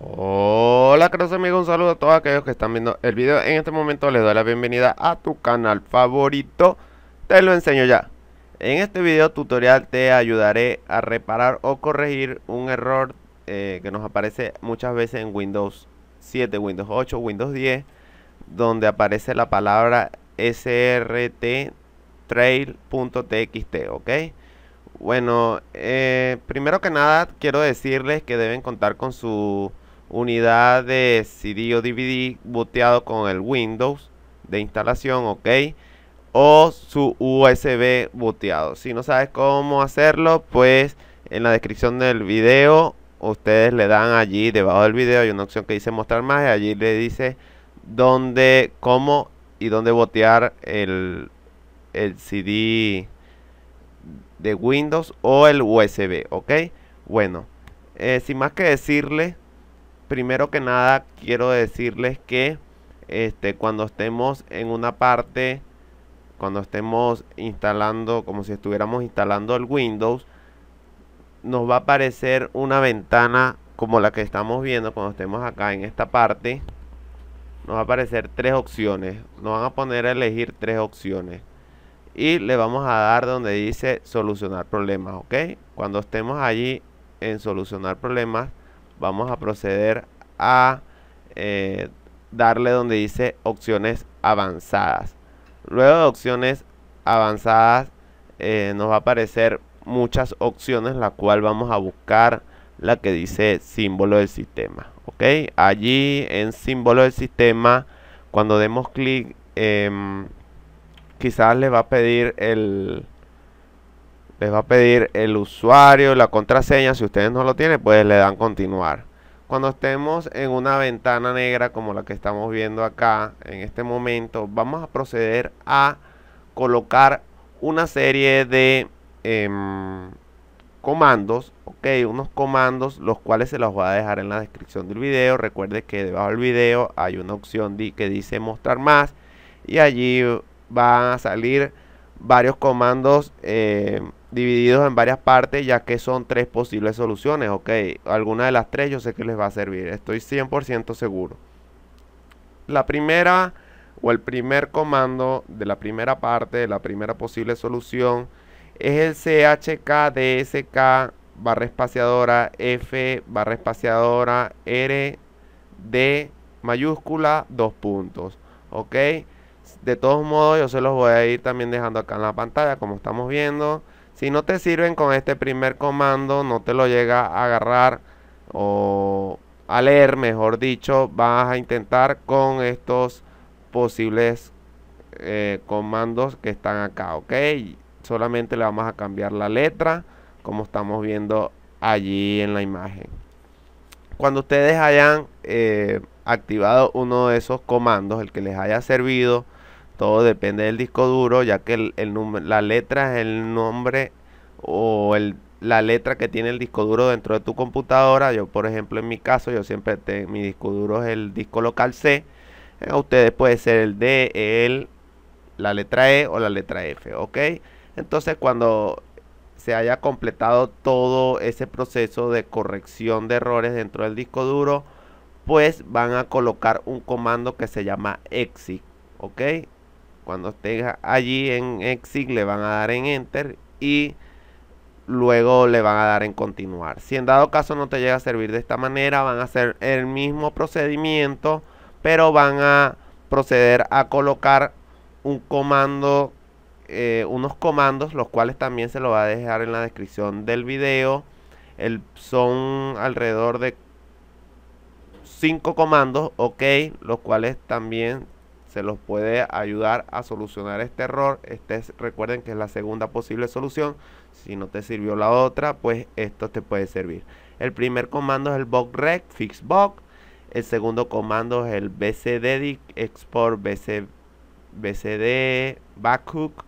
Hola queridos amigos, un saludo a todos aquellos que están viendo el video En este momento les doy la bienvenida a tu canal favorito Te lo enseño ya En este video tutorial te ayudaré a reparar o corregir un error eh, Que nos aparece muchas veces en Windows 7, Windows 8, Windows 10 Donde aparece la palabra srt trail.txt, ¿ok? Bueno, eh, primero que nada quiero decirles que deben contar con su unidad de CD o DVD boteado con el Windows de instalación, ok, o su USB boteado. Si no sabes cómo hacerlo, pues en la descripción del video ustedes le dan allí debajo del video hay una opción que dice mostrar más y allí le dice dónde, cómo y dónde botear el, CD de Windows o el USB, ok. Bueno, eh, sin más que decirle primero que nada quiero decirles que este, cuando estemos en una parte, cuando estemos instalando, como si estuviéramos instalando el Windows, nos va a aparecer una ventana como la que estamos viendo cuando estemos acá en esta parte. Nos va a aparecer tres opciones. Nos van a poner a elegir tres opciones. Y le vamos a dar donde dice solucionar problemas, ¿ok? Cuando estemos allí en solucionar problemas, vamos a proceder a eh, darle donde dice opciones avanzadas. Luego de opciones avanzadas eh, nos va a aparecer muchas opciones, la cual vamos a buscar la que dice símbolo del sistema. ¿ok? Allí en símbolo del sistema, cuando demos clic, em, quizás le va a pedir el, les va a pedir el usuario, la contraseña, si ustedes no lo tienen, pues le dan continuar. Cuando estemos en una ventana negra como la que estamos viendo acá en este momento, vamos a proceder a colocar una serie de em, comandos, ok, unos comandos los cuales se los voy a dejar en la descripción del video. Recuerde que debajo del video hay una opción que dice mostrar más y allí van a salir varios comandos em, divididos en varias partes ya que son tres posibles soluciones, ok. Alguna de las tres yo sé que les va a servir, estoy 100% seguro. La primera o el primer comando de la primera parte, de la primera posible solución, es el chkdsk barra espaciadora f barra espaciadora r d mayúscula dos puntos, ok. De todos modos, yo se los voy a ir también dejando acá en la pantalla, como estamos viendo. Si no te sirven con este primer comando, no te lo llega a agarrar o a leer, mejor dicho, vas a intentar con estos posibles eh, comandos que están acá, ¿ok? Solamente le vamos a cambiar la letra, como estamos viendo allí en la imagen. Cuando ustedes hayan eh, activado uno de esos comandos, el que les haya servido, todo depende del disco duro, ya que el, la letra es el nombre o el, la letra que tiene el disco duro dentro de tu computadora. Yo, por ejemplo, en mi caso, yo siempre tengo mi disco duro es el disco local C. Eh, a ustedes puede ser el D, el, la letra E o la letra F, ¿ok? Entonces, cuando se haya completado todo ese proceso de corrección de errores dentro del disco duro, pues van a colocar un comando que se llama exit, ¿ok? Cuando esté allí en Exit le van a dar en Enter y luego le van a dar en continuar. Si en dado caso no te llega a servir de esta manera, van a hacer el mismo procedimiento, pero van a proceder a colocar un comando, eh, unos comandos, los cuales también se lo va a dejar en la descripción del video. El, son alrededor de 5 comandos, ok, los cuales también se los puede ayudar a solucionar este error. Este recuerden que es la segunda posible solución. Si no te sirvió la otra, pues esto te puede servir. El primer comando es el bug rec fix bug. El segundo comando es el bcd export bcd backhook.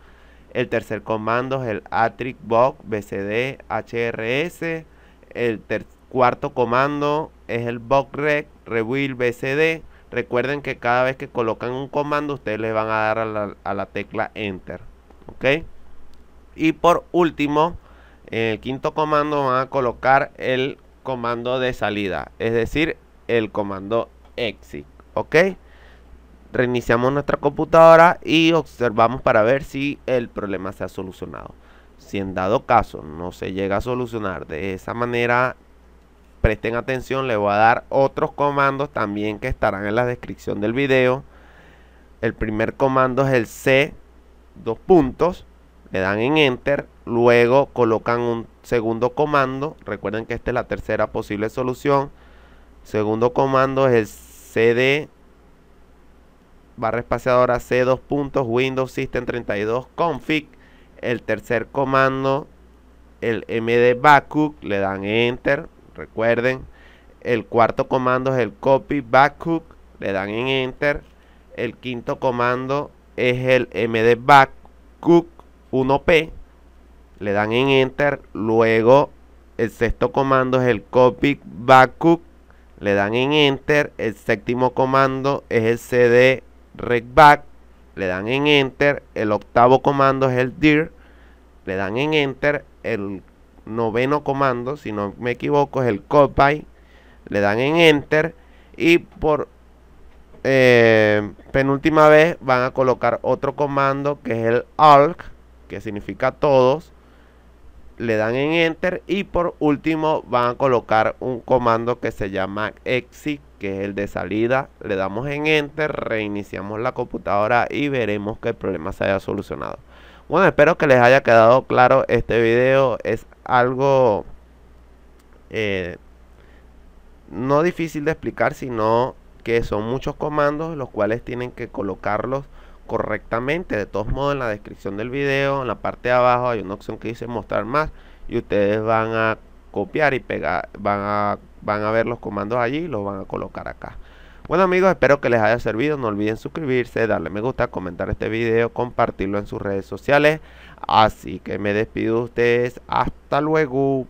El tercer comando es el atric bug bcd hrs. El cuarto comando es el bug rebuild bcd. Recuerden que cada vez que colocan un comando, ustedes le van a dar a la, tecla Enter. ¿Ok? Y por último, en el quinto comando van a colocar el comando de salida, es decir, el comando exit. ¿Ok? Reiniciamos nuestra computadora y observamos para ver si el problema se ha solucionado. Si en dado caso no se llega a solucionar de esa manera presten atención, le voy a dar otros comandos también que estarán en la descripción del video. El primer comando es el C, dos puntos, le dan en Enter, luego colocan un segundo comando, recuerden que esta es la tercera posible solución. Segundo comando es el CD barra espaciadora C, dos puntos, Windows System 32 config. El tercer comando, el MD backup, le dan Enter, Recuerden, el cuarto comando es el copy back backhook, le dan en enter. El quinto comando es el md cook 1p, le dan en enter. Luego el sexto comando es el copy back cook le dan en enter. El séptimo comando es el cd regback le dan en enter. El octavo comando es el dir, le dan en enter. El noveno comando, si no me equivoco, es el copy. Le dan en enter y por eh, penúltima vez van a colocar otro comando que es el ALC, que significa todos. Le dan en enter y por último van a colocar un comando que se llama exit, que es el de salida. Le damos en enter, reiniciamos la computadora y veremos que el problema se haya solucionado. Bueno, espero que les haya quedado claro este video. Es algo eh, no difícil de explicar, sino que son muchos comandos los cuales tienen que colocarlos correctamente. De todos modos, en la descripción del vídeo en la parte de abajo hay una opción que dice mostrar más y ustedes van a copiar y pegar, van a, van a ver los comandos allí y los van a colocar acá. Bueno amigos, espero que les haya servido. No olviden suscribirse, darle me gusta, comentar este video, compartirlo en sus redes sociales. Así que me despido de ustedes. Hasta luego.